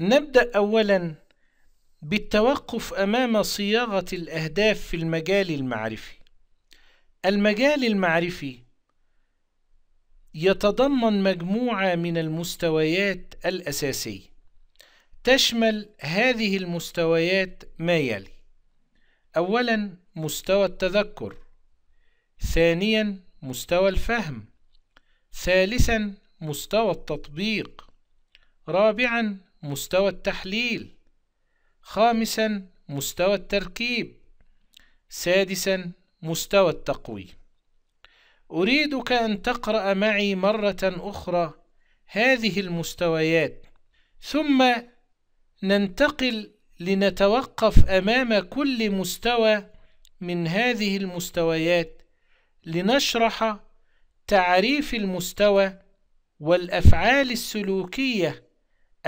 نبدأ أولا بالتوقف أمام صياغة الأهداف في المجال المعرفي المجال المعرفي يتضمن مجموعة من المستويات الأساسية تشمل هذه المستويات ما يلي أولا مستوى التذكر ثانيا مستوى الفهم ثالثا مستوى التطبيق رابعا مستوى التحليل خامسا مستوى التركيب سادسا مستوى التقويم أريدك أن تقرأ معي مرة أخرى هذه المستويات ثم ننتقل لنتوقف أمام كل مستوى من هذه المستويات لنشرح تعريف المستوى والأفعال السلوكية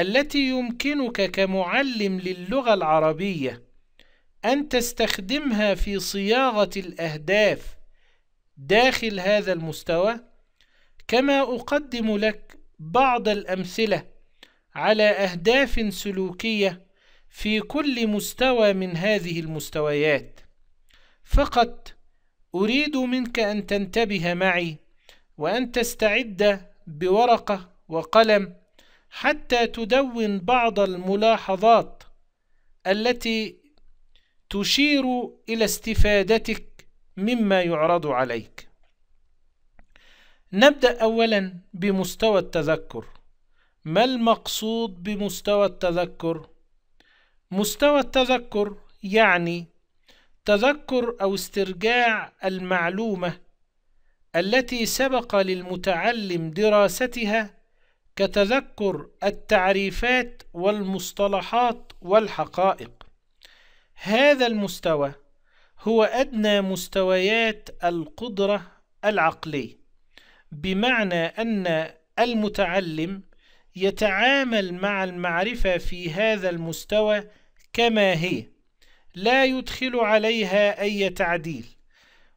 التي يمكنك كمعلم للغة العربية أن تستخدمها في صياغة الأهداف داخل هذا المستوى كما أقدم لك بعض الأمثلة على أهداف سلوكية في كل مستوى من هذه المستويات فقط أريد منك أن تنتبه معي وأن تستعد بورقة وقلم حتى تدون بعض الملاحظات التي تشير إلى استفادتك مما يعرض عليك نبدأ أولا بمستوى التذكر ما المقصود بمستوى التذكر؟ مستوى التذكر يعني تذكر أو استرجاع المعلومة التي سبق للمتعلم دراستها كتذكر التعريفات والمصطلحات والحقائق هذا المستوى هو أدنى مستويات القدرة العقلية بمعنى أن المتعلم يتعامل مع المعرفة في هذا المستوى كما هي لا يدخل عليها أي تعديل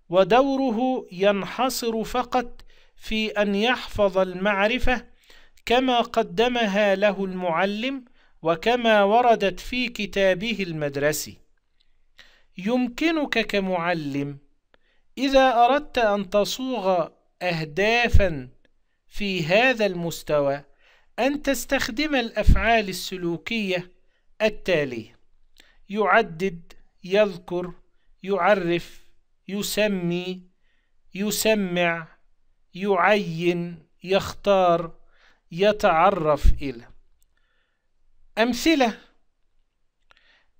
ودوره ينحصر فقط في أن يحفظ المعرفة كما قدمها له المعلم وكما وردت في كتابه المدرسي يمكنك كمعلم إذا أردت أن تصوغ أهدافا في هذا المستوى أن تستخدم الأفعال السلوكية التالية يعدد يذكر يعرف يسمي يسمع يعين يختار يتعرف إلى أمثلة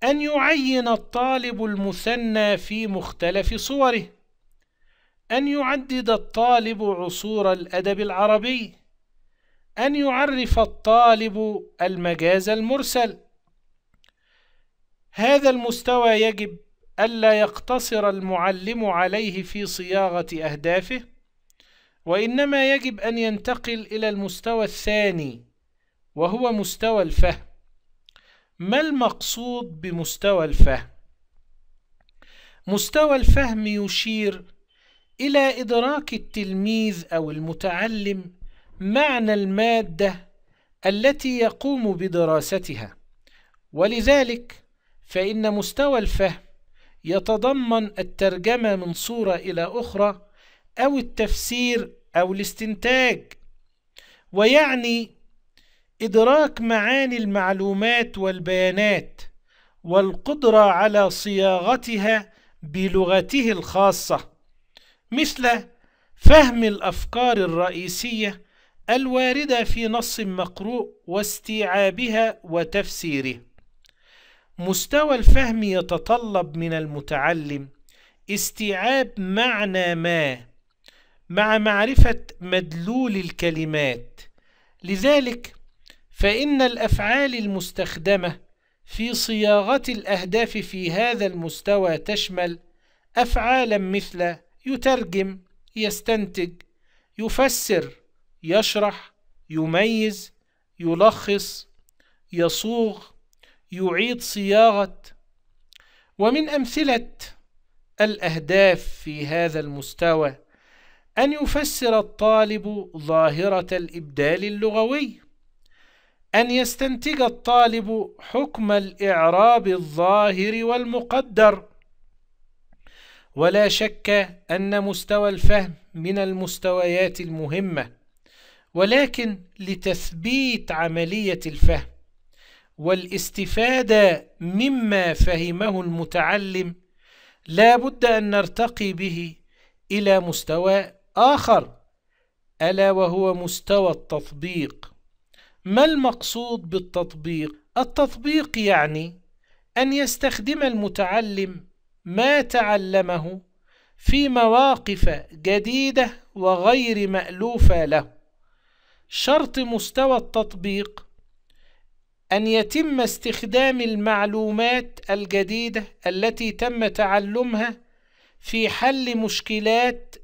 أن يعين الطالب المثنى في مختلف صوره أن يعدد الطالب عصور الأدب العربي أن يعرف الطالب المجاز المرسل هذا المستوى يجب ألا يقتصر المعلم عليه في صياغة أهدافه وإنما يجب أن ينتقل إلى المستوى الثاني وهو مستوى الفهم ما المقصود بمستوى الفهم؟ مستوى الفهم يشير إلى إدراك التلميذ أو المتعلم معنى المادة التي يقوم بدراستها ولذلك فإن مستوى الفهم يتضمن الترجمة من صورة إلى أخرى أو التفسير أو الاستنتاج ويعني إدراك معاني المعلومات والبيانات والقدرة على صياغتها بلغته الخاصة مثل فهم الأفكار الرئيسية الواردة في نص مقروء واستيعابها وتفسيره مستوى الفهم يتطلب من المتعلم استيعاب معنى ما مع معرفة مدلول الكلمات لذلك فإن الأفعال المستخدمة في صياغة الأهداف في هذا المستوى تشمل أفعالا مثل يترجم يستنتج يفسر يشرح يميز يلخص يصوغ يعيد صياغة ومن أمثلة الأهداف في هذا المستوى أن يفسر الطالب ظاهرة الإبدال اللغوي أن يستنتج الطالب حكم الإعراب الظاهر والمقدر ولا شك أن مستوى الفهم من المستويات المهمة ولكن لتثبيت عملية الفهم والاستفادة مما فهمه المتعلم لا بد أن نرتقي به إلى مستوى آخر ألا وهو مستوى التطبيق ما المقصود بالتطبيق؟ التطبيق يعني أن يستخدم المتعلم ما تعلمه في مواقف جديدة وغير مألوفة له شرط مستوى التطبيق أن يتم استخدام المعلومات الجديدة التي تم تعلمها في حل مشكلات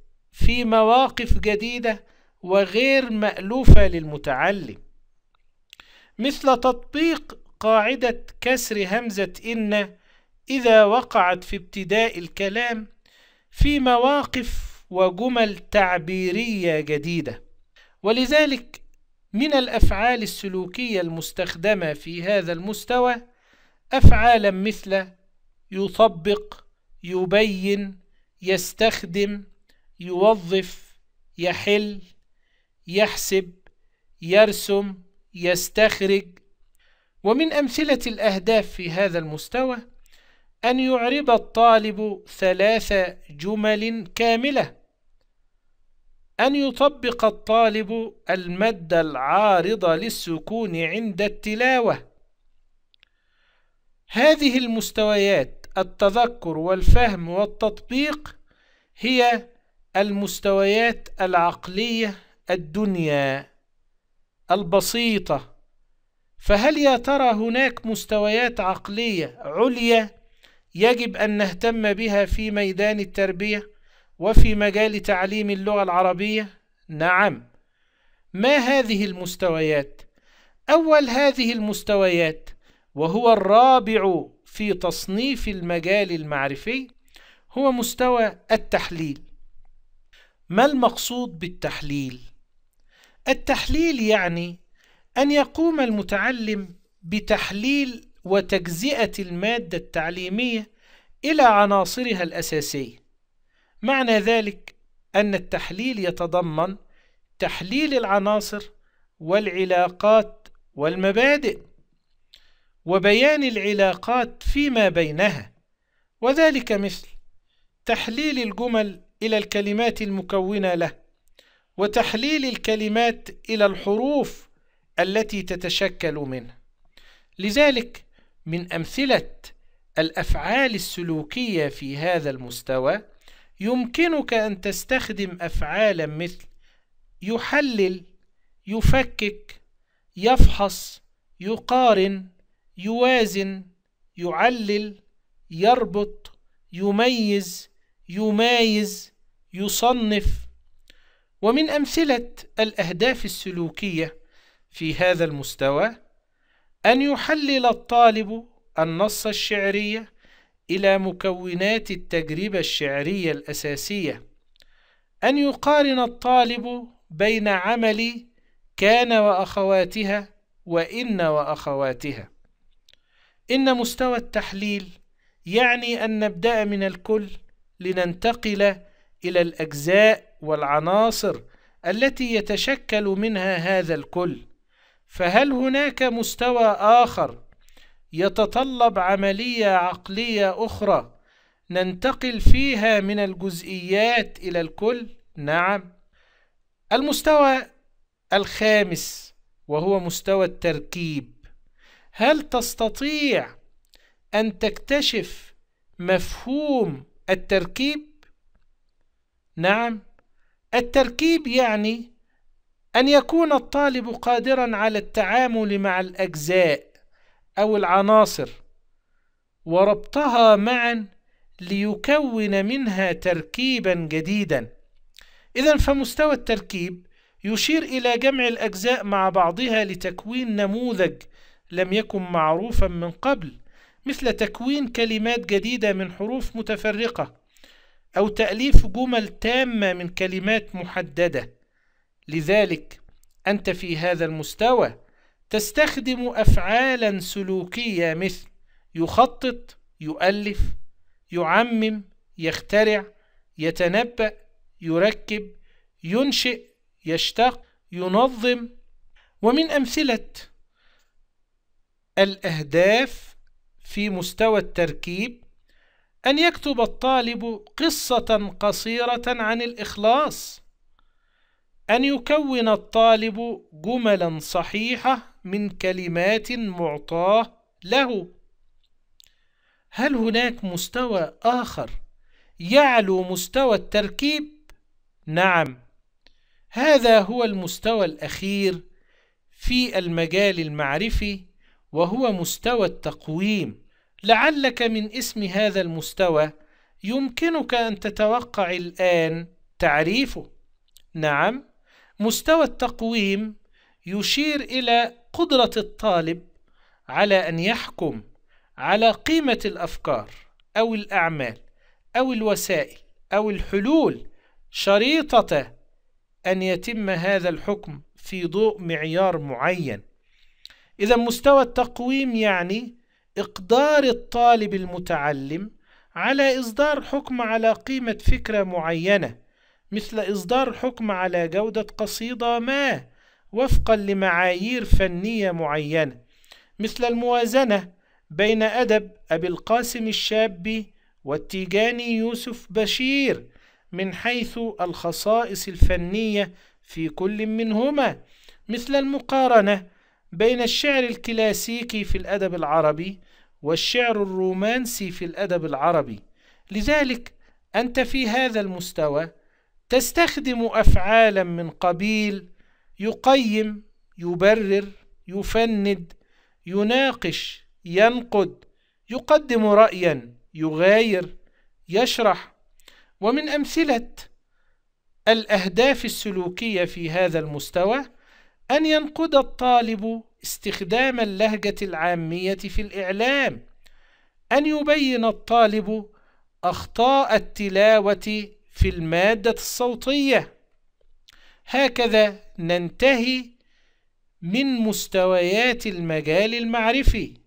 في مواقف جديدة وغير مألوفة للمتعلم مثل تطبيق قاعدة كسر همزة إن إذا وقعت في ابتداء الكلام في مواقف وجمل تعبيرية جديدة ولذلك من الأفعال السلوكية المستخدمة في هذا المستوى أفعالا مثل يطبق يبين يستخدم يوظف يحل يحسب يرسم يستخرج ومن أمثلة الأهداف في هذا المستوى أن يعرب الطالب ثلاث جمل كاملة أن يطبق الطالب المد العارض للسكون عند التلاوة هذه المستويات التذكر والفهم والتطبيق هي المستويات العقلية الدنيا البسيطة فهل يا ترى هناك مستويات عقلية عليا يجب أن نهتم بها في ميدان التربية وفي مجال تعليم اللغة العربية؟ نعم ما هذه المستويات؟ أول هذه المستويات وهو الرابع في تصنيف المجال المعرفي هو مستوى التحليل ما المقصود بالتحليل التحليل يعني ان يقوم المتعلم بتحليل وتجزئه الماده التعليميه الى عناصرها الاساسيه معنى ذلك ان التحليل يتضمن تحليل العناصر والعلاقات والمبادئ وبيان العلاقات فيما بينها وذلك مثل تحليل الجمل إلى الكلمات المكونة له وتحليل الكلمات إلى الحروف التي تتشكل منه لذلك من أمثلة الأفعال السلوكية في هذا المستوى يمكنك أن تستخدم أفعالا مثل يحلل يفكك يفحص يقارن يوازن يعلل يربط يميز يمايز يصنف ومن أمثلة الأهداف السلوكية في هذا المستوى أن يحلل الطالب النص الشعري إلى مكونات التجربة الشعرية الأساسية أن يقارن الطالب بين عمل كان وأخواتها وإن وأخواتها إن مستوى التحليل يعني أن نبدأ من الكل لننتقل إلى الأجزاء والعناصر التي يتشكل منها هذا الكل فهل هناك مستوى آخر يتطلب عملية عقلية أخرى ننتقل فيها من الجزئيات إلى الكل؟ نعم المستوى الخامس وهو مستوى التركيب هل تستطيع أن تكتشف مفهوم التركيب نعم التركيب يعني أن يكون الطالب قادرا على التعامل مع الأجزاء أو العناصر وربطها معا ليكون منها تركيبا جديدا إذا فمستوى التركيب يشير إلى جمع الأجزاء مع بعضها لتكوين نموذج لم يكن معروفا من قبل مثل تكوين كلمات جديدة من حروف متفرقة أو تأليف جمل تامة من كلمات محددة لذلك أنت في هذا المستوى تستخدم أفعالا سلوكية مثل يخطط يؤلف يعمم يخترع يتنبأ يركب ينشئ يشتق ينظم ومن أمثلة الأهداف في مستوى التركيب أن يكتب الطالب قصة قصيرة عن الإخلاص أن يكون الطالب جملا صحيحة من كلمات معطاه له هل هناك مستوى آخر يعلو مستوى التركيب؟ نعم هذا هو المستوى الأخير في المجال المعرفي وهو مستوى التقويم لعلك من اسم هذا المستوى يمكنك أن تتوقع الآن تعريفه نعم مستوى التقويم يشير إلى قدرة الطالب على أن يحكم على قيمة الأفكار أو الأعمال أو الوسائل أو الحلول شريطة أن يتم هذا الحكم في ضوء معيار معين إذا مستوى التقويم يعني إقدار الطالب المتعلم على إصدار حكم على قيمة فكرة معينة مثل إصدار حكم على جودة قصيدة ما وفقا لمعايير فنية معينة مثل الموازنة بين أدب أبي القاسم الشابي والتيجاني يوسف بشير من حيث الخصائص الفنية في كل منهما مثل المقارنة بين الشعر الكلاسيكي في الأدب العربي والشعر الرومانسي في الأدب العربي لذلك أنت في هذا المستوى تستخدم أفعالا من قبيل يقيم يبرر يفند يناقش ينقد يقدم رأيا يغاير يشرح ومن أمثلة الأهداف السلوكية في هذا المستوى أن ينقد الطالب استخدام اللهجة العامية في الإعلام أن يبين الطالب أخطاء التلاوة في المادة الصوتية هكذا ننتهي من مستويات المجال المعرفي